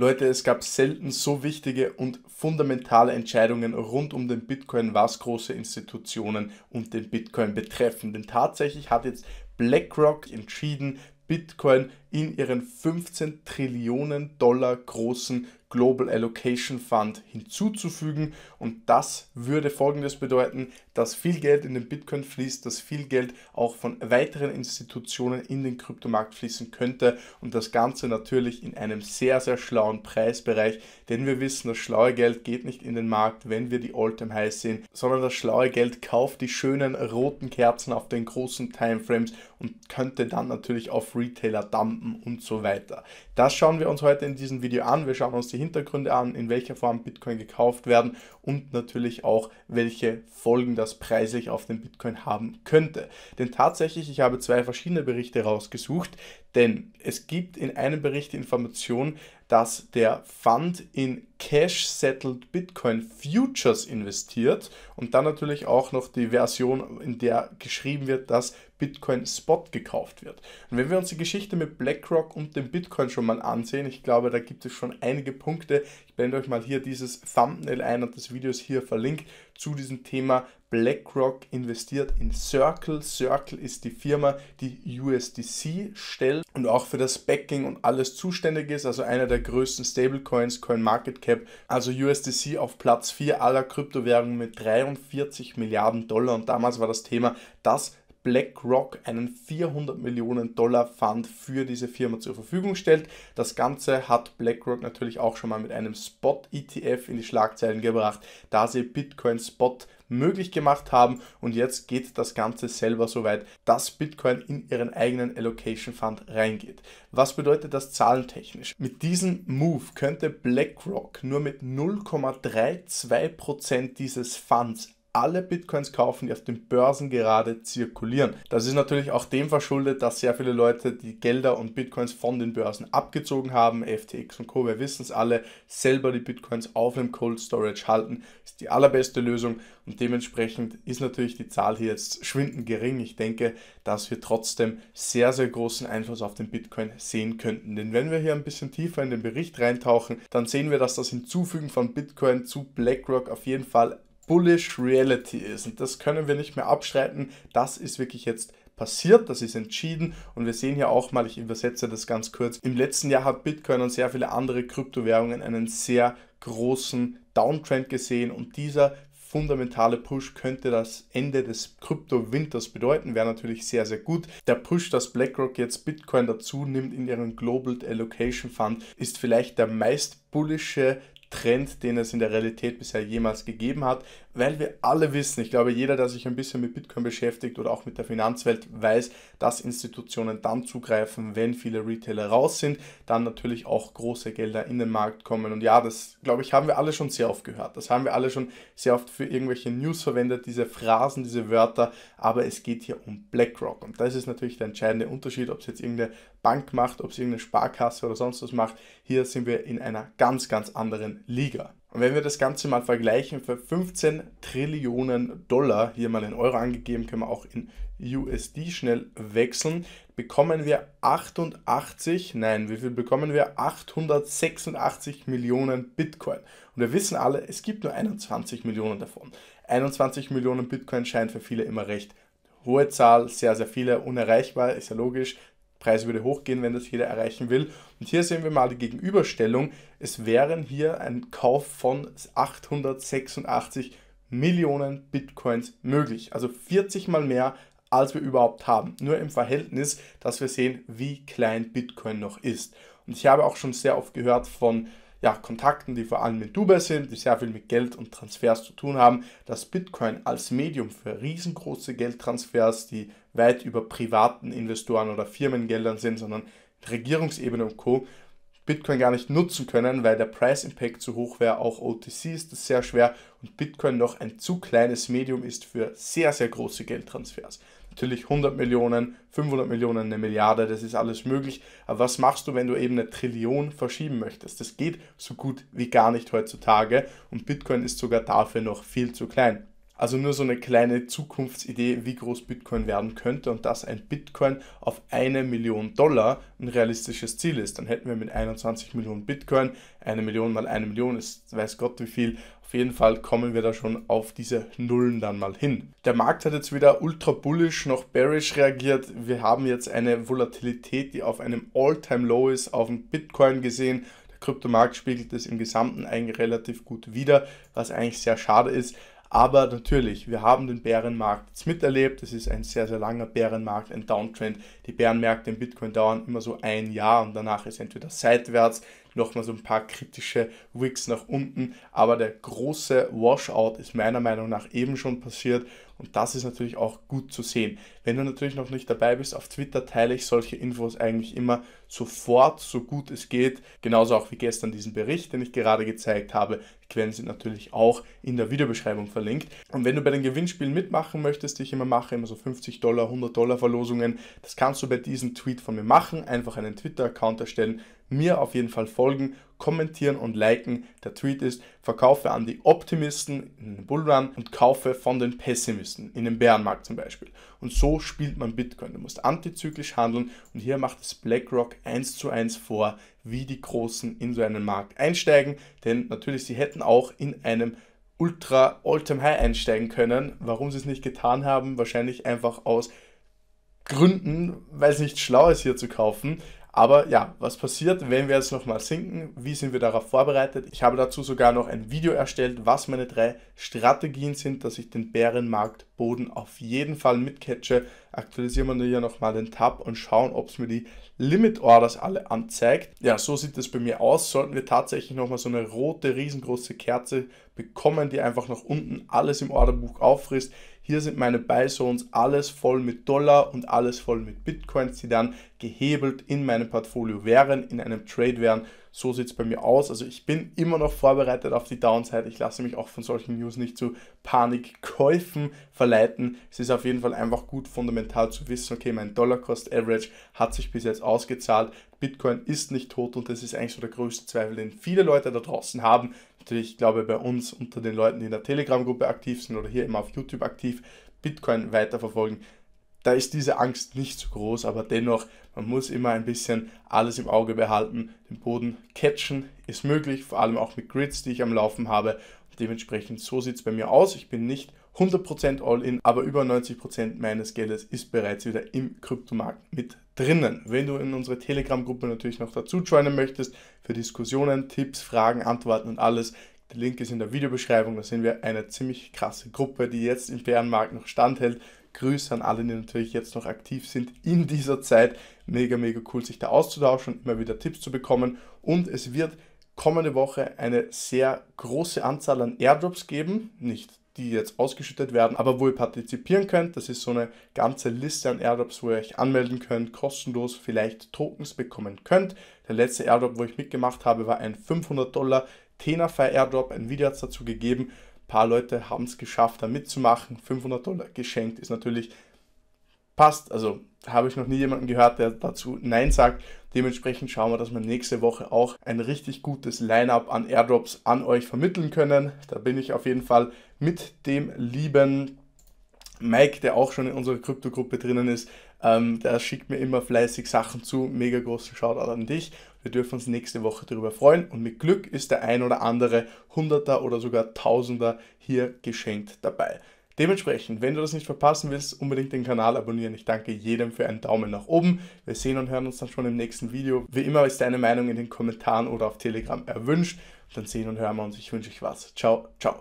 Leute, es gab selten so wichtige und fundamentale Entscheidungen rund um den Bitcoin, was große Institutionen und den Bitcoin betreffen. Denn tatsächlich hat jetzt BlackRock entschieden, Bitcoin in ihren 15 Trillionen Dollar großen Global Allocation Fund hinzuzufügen. Und das würde Folgendes bedeuten, dass viel Geld in den Bitcoin fließt, dass viel Geld auch von weiteren Institutionen in den Kryptomarkt fließen könnte und das Ganze natürlich in einem sehr, sehr schlauen Preisbereich, denn wir wissen, das schlaue Geld geht nicht in den Markt, wenn wir die All-Time Highs sehen, sondern das schlaue Geld kauft die schönen roten Kerzen auf den großen Timeframes und könnte dann natürlich auf Retailer dumpen und so weiter. Das schauen wir uns heute in diesem Video an. Wir schauen uns die Hintergründe an, in welcher Form Bitcoin gekauft werden und natürlich auch, welche Folgen das preislich auf den Bitcoin haben könnte. Denn tatsächlich, ich habe zwei verschiedene Berichte rausgesucht, denn es gibt in einem Bericht Informationen, dass der Fund in Cash-Settled Bitcoin Futures investiert und dann natürlich auch noch die Version, in der geschrieben wird, dass Bitcoin Spot gekauft wird. Und wenn wir uns die Geschichte mit BlackRock und dem Bitcoin schon mal ansehen, ich glaube, da gibt es schon einige Punkte. Ich blende euch mal hier dieses Thumbnail ein und das Video ist hier verlinkt zu diesem Thema, BlackRock investiert in Circle. Circle ist die Firma, die USDC stellt und auch für das Backing und alles zuständig ist, also einer der größten Stablecoins, CoinMarketCap. Also USDC auf Platz 4 aller Kryptowährungen mit 43 Milliarden Dollar und damals war das Thema, dass BlackRock einen 400 Millionen Dollar Fund für diese Firma zur Verfügung stellt. Das Ganze hat BlackRock natürlich auch schon mal mit einem Spot-ETF in die Schlagzeilen gebracht, da sie Bitcoin Spot möglich gemacht haben und jetzt geht das Ganze selber so weit, dass Bitcoin in ihren eigenen Allocation Fund reingeht. Was bedeutet das zahlentechnisch? Mit diesem Move könnte BlackRock nur mit 0,32% dieses Funds alle Bitcoins kaufen, die auf den Börsen gerade zirkulieren. Das ist natürlich auch dem verschuldet, dass sehr viele Leute die Gelder und Bitcoins von den Börsen abgezogen haben. FTX und Co. Wir wissen es alle, selber die Bitcoins auf dem Cold Storage halten, ist die allerbeste Lösung und dementsprechend ist natürlich die Zahl hier jetzt schwindend gering. Ich denke, dass wir trotzdem sehr, sehr großen Einfluss auf den Bitcoin sehen könnten. Denn wenn wir hier ein bisschen tiefer in den Bericht reintauchen, dann sehen wir, dass das Hinzufügen von Bitcoin zu BlackRock auf jeden Fall Bullish Reality ist. Und das können wir nicht mehr abstreiten. Das ist wirklich jetzt passiert, das ist entschieden und wir sehen hier auch mal, ich übersetze das ganz kurz, im letzten Jahr hat Bitcoin und sehr viele andere Kryptowährungen einen sehr großen Downtrend gesehen und dieser fundamentale Push könnte das Ende des Kryptowinters bedeuten, wäre natürlich sehr, sehr gut. Der Push, dass BlackRock jetzt Bitcoin dazu nimmt in ihren Global Allocation Fund, ist vielleicht der meist bullische Trend, den es in der Realität bisher jemals gegeben hat weil wir alle wissen, ich glaube, jeder, der sich ein bisschen mit Bitcoin beschäftigt oder auch mit der Finanzwelt, weiß, dass Institutionen dann zugreifen, wenn viele Retailer raus sind, dann natürlich auch große Gelder in den Markt kommen. Und ja, das, glaube ich, haben wir alle schon sehr oft gehört. Das haben wir alle schon sehr oft für irgendwelche News verwendet, diese Phrasen, diese Wörter. Aber es geht hier um BlackRock. Und das ist natürlich der entscheidende Unterschied, ob es jetzt irgendeine Bank macht, ob es irgendeine Sparkasse oder sonst was macht. Hier sind wir in einer ganz, ganz anderen Liga. Und wenn wir das Ganze mal vergleichen, für 15 Trillionen Dollar, hier mal in Euro angegeben, können wir auch in USD schnell wechseln, bekommen wir 88, nein, wie viel bekommen wir? 886 Millionen Bitcoin. Und wir wissen alle, es gibt nur 21 Millionen davon. 21 Millionen Bitcoin scheint für viele immer recht hohe Zahl, sehr, sehr viele unerreichbar, ist ja logisch. Preis würde hochgehen, wenn das jeder erreichen will. Und hier sehen wir mal die Gegenüberstellung. Es wären hier ein Kauf von 886 Millionen Bitcoins möglich. Also 40 mal mehr, als wir überhaupt haben. Nur im Verhältnis, dass wir sehen, wie klein Bitcoin noch ist. Und ich habe auch schon sehr oft gehört von ja, Kontakten, die vor allem in Dubai sind, die sehr viel mit Geld und Transfers zu tun haben, dass Bitcoin als Medium für riesengroße Geldtransfers, die weit über privaten Investoren oder Firmengeldern sind, sondern Regierungsebene und Co., Bitcoin gar nicht nutzen können, weil der Price Impact zu hoch wäre. Auch OTC ist das sehr schwer und Bitcoin noch ein zu kleines Medium ist für sehr, sehr große Geldtransfers. Natürlich 100 Millionen, 500 Millionen, eine Milliarde, das ist alles möglich. Aber was machst du, wenn du eben eine Trillion verschieben möchtest? Das geht so gut wie gar nicht heutzutage und Bitcoin ist sogar dafür noch viel zu klein. Also nur so eine kleine Zukunftsidee, wie groß Bitcoin werden könnte und dass ein Bitcoin auf eine Million Dollar ein realistisches Ziel ist. Dann hätten wir mit 21 Millionen Bitcoin, eine Million mal eine Million ist weiß Gott wie viel. Auf jeden Fall kommen wir da schon auf diese Nullen dann mal hin. Der Markt hat jetzt weder ultra bullish noch bearish reagiert. Wir haben jetzt eine Volatilität, die auf einem All-Time-Low ist, auf dem Bitcoin gesehen. Der Kryptomarkt spiegelt es im Gesamten eigentlich relativ gut wider, was eigentlich sehr schade ist. Aber natürlich, wir haben den Bärenmarkt jetzt miterlebt. Es ist ein sehr, sehr langer Bärenmarkt, ein Downtrend. Die Bärenmärkte im Bitcoin dauern immer so ein Jahr und danach ist entweder seitwärts nochmal so ein paar kritische Wicks nach unten. Aber der große Washout ist meiner Meinung nach eben schon passiert und das ist natürlich auch gut zu sehen. Wenn du natürlich noch nicht dabei bist, auf Twitter teile ich solche Infos eigentlich immer sofort, so gut es geht. Genauso auch wie gestern diesen Bericht, den ich gerade gezeigt habe. Die Quellen sind natürlich auch in der Videobeschreibung verlinkt. Und wenn du bei den Gewinnspielen mitmachen möchtest, die ich immer mache, immer so 50 Dollar, 100 Dollar Verlosungen, das kannst du bei diesem Tweet von mir machen. Einfach einen Twitter-Account erstellen, mir auf jeden Fall folgen, kommentieren und liken. Der Tweet ist, verkaufe an die Optimisten in den Bullrun und kaufe von den Pessimisten in den Bärenmarkt zum Beispiel. Und so spielt man Bitcoin. Du musst antizyklisch handeln und hier macht es BlackRock eins zu eins vor, wie die Großen in so einen Markt einsteigen. Denn natürlich, sie hätten auch in einem Ultra All-Time High einsteigen können. Warum sie es nicht getan haben, wahrscheinlich einfach aus Gründen, weil es nicht schlau ist, hier zu kaufen. Aber ja, was passiert, wenn wir jetzt nochmal sinken? Wie sind wir darauf vorbereitet? Ich habe dazu sogar noch ein Video erstellt, was meine drei Strategien sind, dass ich den Bärenmarktboden auf jeden Fall mitcatche. Aktualisieren wir hier nochmal den Tab und schauen, ob es mir die Limit Orders alle anzeigt. Ja, so sieht es bei mir aus. Sollten wir tatsächlich nochmal so eine rote, riesengroße Kerze bekommen, die einfach nach unten alles im Orderbuch auffrisst, hier sind meine Buy Zones alles voll mit Dollar und alles voll mit Bitcoins, die dann gehebelt in meinem Portfolio wären, in einem Trade wären. So sieht es bei mir aus. Also ich bin immer noch vorbereitet auf die Downside. Ich lasse mich auch von solchen News nicht zu Panikkäufen verleiten. Es ist auf jeden Fall einfach gut fundamental zu wissen, okay, mein Dollar Cost Average hat sich bis jetzt ausgezahlt. Bitcoin ist nicht tot und das ist eigentlich so der größte Zweifel, den viele Leute da draußen haben. Natürlich, ich glaube, bei uns unter den Leuten, die in der Telegram-Gruppe aktiv sind oder hier immer auf YouTube aktiv, Bitcoin weiterverfolgen. Da ist diese Angst nicht so groß, aber dennoch, man muss immer ein bisschen alles im Auge behalten. Den Boden catchen ist möglich, vor allem auch mit Grids, die ich am Laufen habe. Und dementsprechend, so sieht es bei mir aus. Ich bin nicht 100% All-In, aber über 90% meines Geldes ist bereits wieder im Kryptomarkt mit drinnen. Wenn du in unsere Telegram-Gruppe natürlich noch dazu joinen möchtest, für Diskussionen, Tipps, Fragen, Antworten und alles, der Link ist in der Videobeschreibung. Da sehen wir eine ziemlich krasse Gruppe, die jetzt im Bärenmarkt noch standhält. Grüße an alle, die natürlich jetzt noch aktiv sind in dieser Zeit. Mega, mega cool, sich da auszutauschen immer wieder Tipps zu bekommen. Und es wird kommende Woche eine sehr große Anzahl an Airdrops geben. Nicht die jetzt ausgeschüttet werden, aber wo ihr partizipieren könnt. Das ist so eine ganze Liste an Airdrops, wo ihr euch anmelden könnt, kostenlos vielleicht Tokens bekommen könnt. Der letzte Airdrop, wo ich mitgemacht habe, war ein 500 Dollar Tenafly Airdrop. Ein Video hat es dazu gegeben. Ein paar Leute haben es geschafft, da mitzumachen. 500 Dollar geschenkt ist natürlich passt. Also habe ich noch nie jemanden gehört, der dazu Nein sagt. Dementsprechend schauen wir, dass wir nächste Woche auch ein richtig gutes Line-up an Airdrops an euch vermitteln können. Da bin ich auf jeden Fall mit dem lieben Mike, der auch schon in unserer Krypto-Gruppe drinnen ist, ähm, der schickt mir immer fleißig Sachen zu. Mega großen Shoutout an dich. Wir dürfen uns nächste Woche darüber freuen und mit Glück ist der ein oder andere Hunderter oder sogar Tausender hier geschenkt dabei. Dementsprechend, wenn du das nicht verpassen willst, unbedingt den Kanal abonnieren. Ich danke jedem für einen Daumen nach oben. Wir sehen und hören uns dann schon im nächsten Video. Wie immer ist deine Meinung in den Kommentaren oder auf Telegram erwünscht. Dann sehen und hören wir uns. Ich wünsche euch was. Ciao, ciao.